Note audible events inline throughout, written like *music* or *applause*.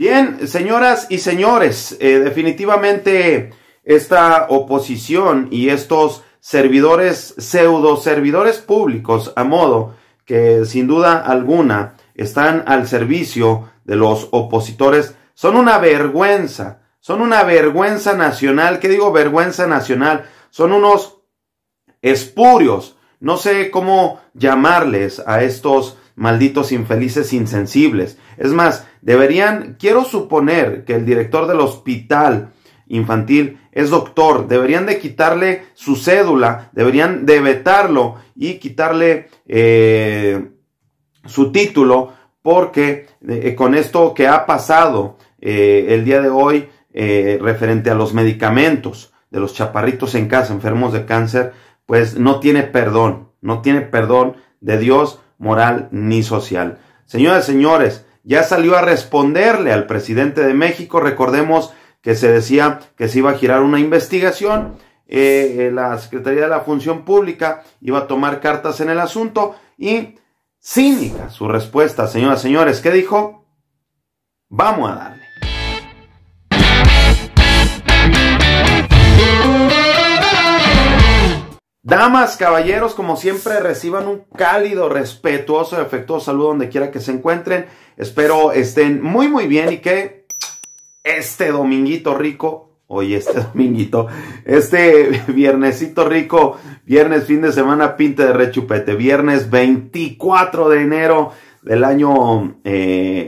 Bien, señoras y señores, eh, definitivamente esta oposición y estos servidores, pseudo servidores públicos a modo que sin duda alguna están al servicio de los opositores, son una vergüenza, son una vergüenza nacional, ¿qué digo vergüenza nacional? Son unos espurios, no sé cómo llamarles a estos malditos infelices insensibles. Es más, deberían, quiero suponer que el director del hospital infantil es doctor, deberían de quitarle su cédula, deberían de vetarlo y quitarle eh, su título porque eh, con esto que ha pasado eh, el día de hoy referente a los medicamentos de los chaparritos en casa enfermos de cáncer, pues no tiene perdón, no tiene perdón de Dios moral ni social. Señoras y señores, ya salió a responderle al presidente de México. Recordemos que se decía que se iba a girar una investigación. Eh, eh, la Secretaría de la Función Pública iba a tomar cartas en el asunto y cínica su respuesta, señoras y señores. ¿Qué dijo? Vamos a dar. Damas, caballeros, como siempre, reciban un cálido, respetuoso y afectuoso saludo donde quiera que se encuentren. Espero estén muy, muy bien y que este dominguito rico, hoy este *laughs* dominguito, este viernesito rico, viernes fin de semana, pinte de rechupete, viernes 24 de enero del año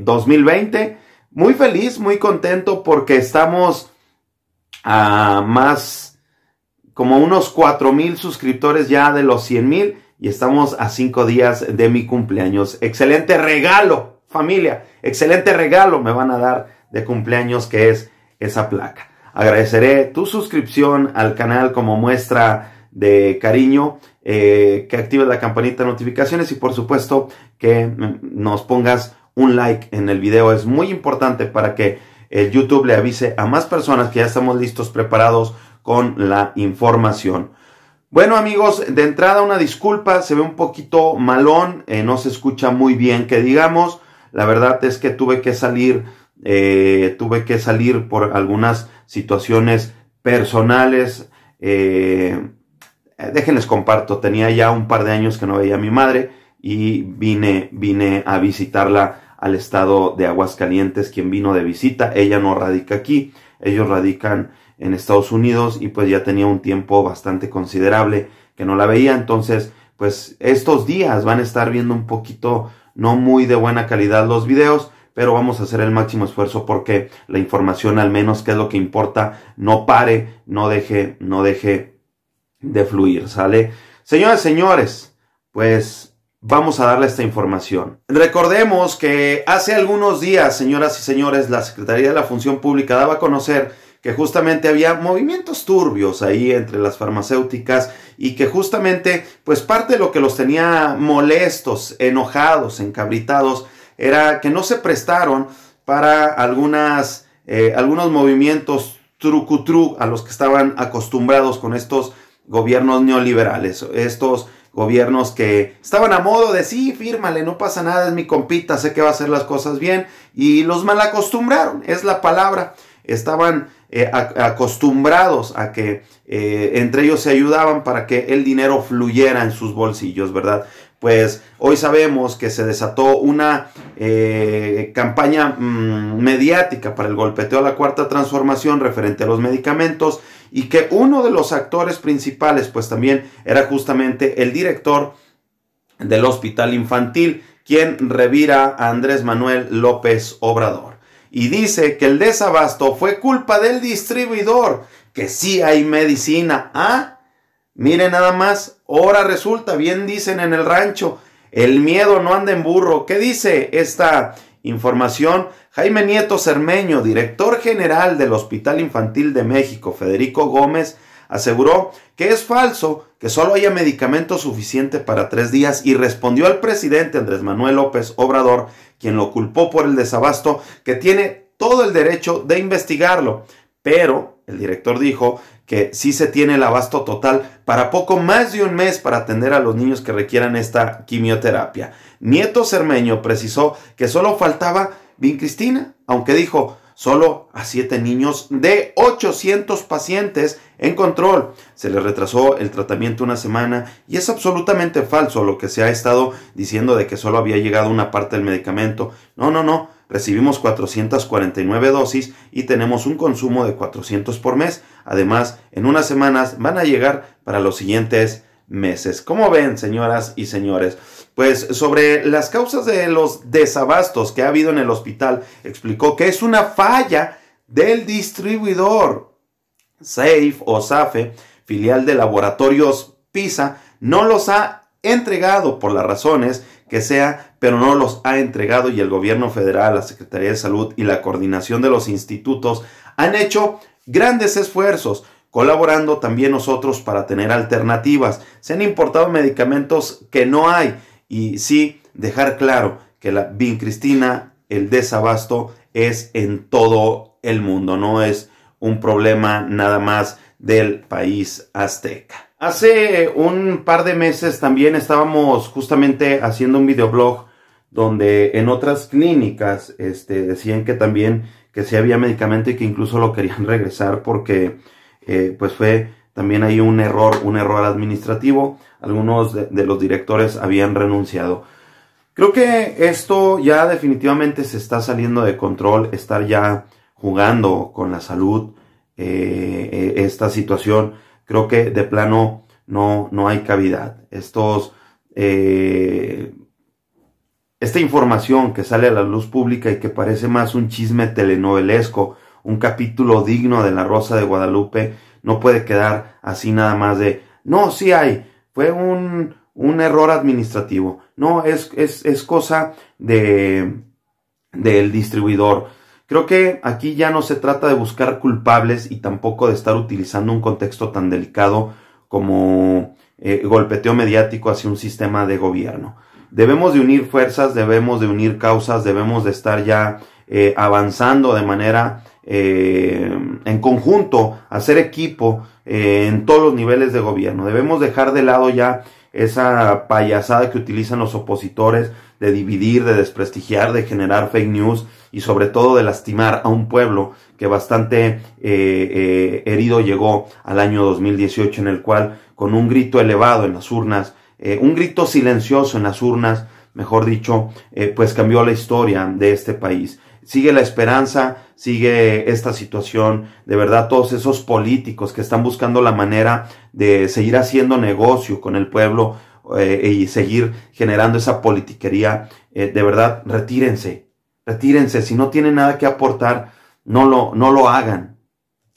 2020. Eh, muy feliz, muy contento porque estamos a más como unos 4 mil suscriptores ya de los 100 mil y estamos a 5 días de mi cumpleaños. Excelente regalo, familia. Excelente regalo me van a dar de cumpleaños que es esa placa. Agradeceré tu suscripción al canal como muestra de cariño, eh, que actives la campanita de notificaciones y por supuesto que nos pongas un like en el video. Es muy importante para que el YouTube le avise a más personas que ya estamos listos, preparados con la información. Bueno amigos, de entrada una disculpa, se ve un poquito malón, eh, no se escucha muy bien que digamos, la verdad es que tuve que salir, eh, tuve que salir por algunas situaciones personales, eh, déjenles comparto, tenía ya un par de años que no veía a mi madre y vine, vine a visitarla al estado de Aguascalientes, quien vino de visita, ella no radica aquí, ellos radican en Estados Unidos y pues ya tenía un tiempo bastante considerable que no la veía. Entonces, pues estos días van a estar viendo un poquito no muy de buena calidad los videos, pero vamos a hacer el máximo esfuerzo porque la información al menos que es lo que importa no pare, no deje, no deje de fluir, ¿sale? Señoras, señores, pues vamos a darle esta información. Recordemos que hace algunos días, señoras y señores, la Secretaría de la Función Pública daba a conocer que justamente había movimientos turbios ahí entre las farmacéuticas y que justamente pues parte de lo que los tenía molestos, enojados, encabritados era que no se prestaron para algunas, eh, algunos movimientos trucutru a los que estaban acostumbrados con estos gobiernos neoliberales, estos gobiernos que estaban a modo de sí, fírmale, no pasa nada, es mi compita, sé que va a hacer las cosas bien y los malacostumbraron, es la palabra estaban eh, acostumbrados a que eh, entre ellos se ayudaban para que el dinero fluyera en sus bolsillos, ¿verdad? Pues hoy sabemos que se desató una eh, campaña mm, mediática para el golpeteo a la cuarta transformación referente a los medicamentos y que uno de los actores principales pues también era justamente el director del hospital infantil quien revira a Andrés Manuel López Obrador y dice que el desabasto fue culpa del distribuidor, que sí hay medicina. Ah, mire nada más, ahora resulta, bien dicen en el rancho, el miedo no anda en burro. ¿Qué dice esta información? Jaime Nieto Cermeño, director general del Hospital Infantil de México, Federico Gómez, aseguró que es falso que solo haya medicamento suficiente para tres días y respondió al presidente Andrés Manuel López Obrador, quien lo culpó por el desabasto, que tiene todo el derecho de investigarlo. Pero el director dijo que sí se tiene el abasto total para poco más de un mes para atender a los niños que requieran esta quimioterapia. Nieto Cermeño precisó que solo faltaba vincristina, aunque dijo, solo a 7 niños de 800 pacientes en control. Se le retrasó el tratamiento una semana y es absolutamente falso lo que se ha estado diciendo de que solo había llegado una parte del medicamento. No, no, no. Recibimos 449 dosis y tenemos un consumo de 400 por mes. Además, en unas semanas van a llegar para los siguientes meses. ¿Cómo ven, señoras y señores? Pues sobre las causas de los desabastos que ha habido en el hospital, explicó que es una falla del distribuidor. Safe o SAFE, filial de laboratorios PISA, no los ha entregado por las razones que sea, pero no los ha entregado y el gobierno federal, la Secretaría de Salud y la coordinación de los institutos han hecho grandes esfuerzos colaborando también nosotros para tener alternativas. Se han importado medicamentos que no hay y sí dejar claro que la vincristina, el desabasto, es en todo el mundo, no es un problema nada más del país azteca. Hace un par de meses también estábamos justamente haciendo un videoblog donde en otras clínicas este, decían que también que se había medicamento y que incluso lo querían *laughs* regresar porque pues fue también hay un error, un error administrativo. Algunos de, los directores habían renunciado. Creo que esto ya definitivamente se está saliendo de control, estar ya jugando con la salud, eh, eh, esta situación. Creo que de plano no, no hay cavidad. Estos, eh, esta información que sale a la luz pública y que parece más un chisme telenovelesco un capítulo digno de La Rosa de Guadalupe no puede quedar así nada más de, no, sí hay, fue un, un error administrativo, no, es, es, cosa de, del distribuidor. Creo que aquí ya no se trata de buscar culpables y tampoco de estar utilizando un contexto tan delicado como eh, golpeteo mediático hacia un sistema de gobierno. Debemos de unir fuerzas, debemos de unir causas, debemos de estar ya eh, avanzando de manera eh, en conjunto, hacer equipo eh, en todos los niveles de gobierno. Debemos dejar de lado ya esa payasada que utilizan los opositores de dividir, de desprestigiar, de generar fake news y sobre todo de lastimar a un pueblo que bastante eh, herido llegó al año 2018 en el cual con un grito elevado en las urnas, un grito silencioso en las urnas, mejor dicho, pues cambió la historia de este país sigue la esperanza, sigue esta situación, de verdad todos esos políticos que están buscando la manera de seguir haciendo negocio con el pueblo eh, y seguir generando esa politiquería, eh, de verdad retírense, retírense, si no tienen nada que aportar, no lo, no lo hagan,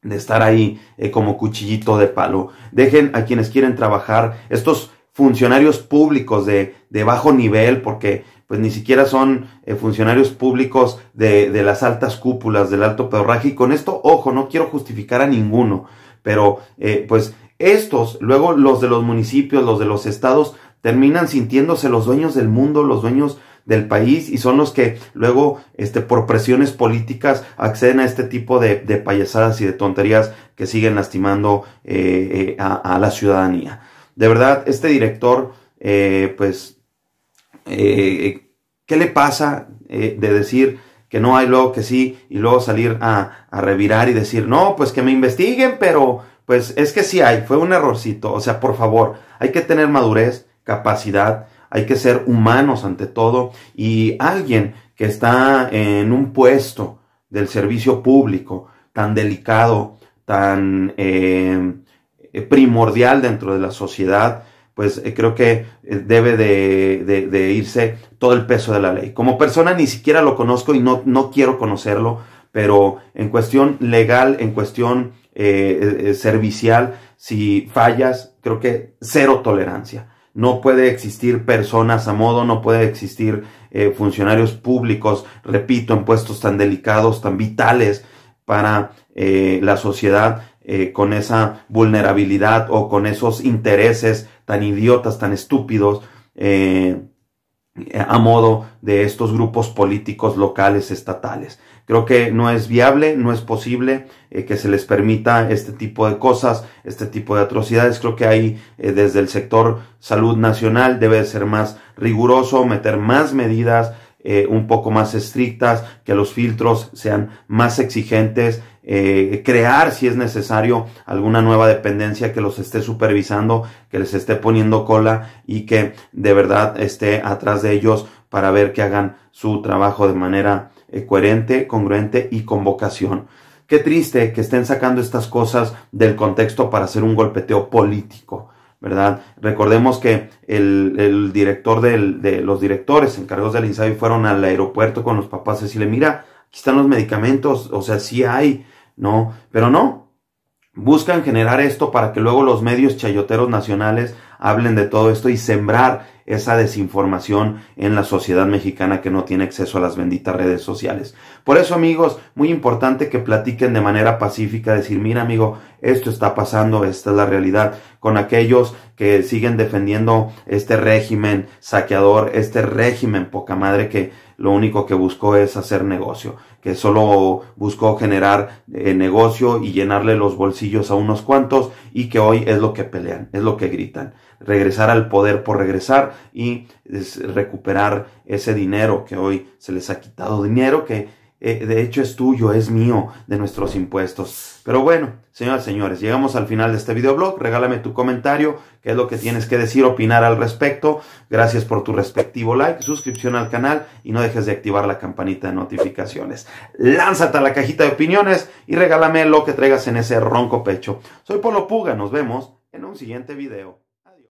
de estar ahí eh, como cuchillito de palo. Dejen a quienes quieren trabajar, estos funcionarios públicos de, de bajo nivel, porque pues ni siquiera son eh, funcionarios públicos de, de, las altas cúpulas, del alto pedorraje. Y con esto, ojo, no quiero justificar a ninguno, pero eh, pues estos, luego los de los municipios, los de los estados, terminan sintiéndose los dueños del mundo, los dueños del país y son los que luego, este, por presiones políticas, acceden a este tipo de, de payasadas y de tonterías que siguen lastimando eh, a, la ciudadanía. De verdad, este director, pues eh, eh, ¿qué le pasa eh, de decir que no hay luego que sí y luego salir a, revirar y decir, no, pues que me investiguen, pero pues es que sí hay, fue un errorcito. O sea, por favor, hay que tener madurez, capacidad, hay que ser humanos ante todo y alguien que está en un puesto del servicio público tan delicado, tan primordial dentro de la sociedad, pues eh, creo que eh, debe de, irse todo el peso de la ley. Como persona ni siquiera lo conozco y no, quiero conocerlo, pero en cuestión legal, en cuestión eh, servicial, si fallas, creo que cero tolerancia. No puede existir personas a modo, no puede existir funcionarios públicos, repito, en puestos tan delicados, tan vitales para la sociedad, eh, con esa vulnerabilidad o con esos intereses tan idiotas, tan estúpidos, eh, a modo de estos grupos políticos locales estatales. Creo que no es viable, no es posible eh, que se les permita este tipo de cosas, este tipo de atrocidades. Creo que ahí desde el sector salud nacional debe ser más riguroso, meter más medidas, eh, un poco más estrictas, que los filtros sean más exigentes, eh, crear si es necesario alguna nueva dependencia que los esté supervisando, que les esté poniendo cola y que de verdad esté atrás de ellos para ver que hagan su trabajo de manera eh, coherente, congruente y con vocación. Qué triste que estén sacando estas cosas del contexto para hacer un golpeteo político. ¿verdad? Recordemos que el, el director del, de los directores encargados del ensayo fueron al aeropuerto con los papás y le mira, aquí están los medicamentos, o sea, sí hay, ¿no? Pero no, buscan generar esto para que luego los medios chayoteros nacionales hablen de todo esto y sembrar esa desinformación en la sociedad mexicana que no tiene acceso a las benditas redes sociales. Por eso, amigos, muy importante que platiquen de manera pacífica, decir, mira, amigo, esto está pasando, esta es la realidad, con aquellos que siguen defendiendo este régimen saqueador, este régimen poca madre que lo único que buscó es hacer negocio, que solo buscó generar eh, negocio y llenarle los bolsillos a unos cuantos y que hoy es lo que pelean, es lo que gritan regresar al poder por regresar y recuperar ese dinero que hoy se les ha quitado, dinero que eh, de hecho es tuyo, es mío, de nuestros impuestos. Pero bueno, señoras y señores, llegamos al final de este videoblog. Regálame tu comentario, qué es lo que tienes que decir, opinar al respecto. Gracias por tu respectivo like, suscripción al canal y no dejes de activar la campanita de notificaciones. Lánzate a la cajita de opiniones y regálame lo que traigas en ese ronco pecho. Soy Polo Puga, nos vemos en un siguiente video.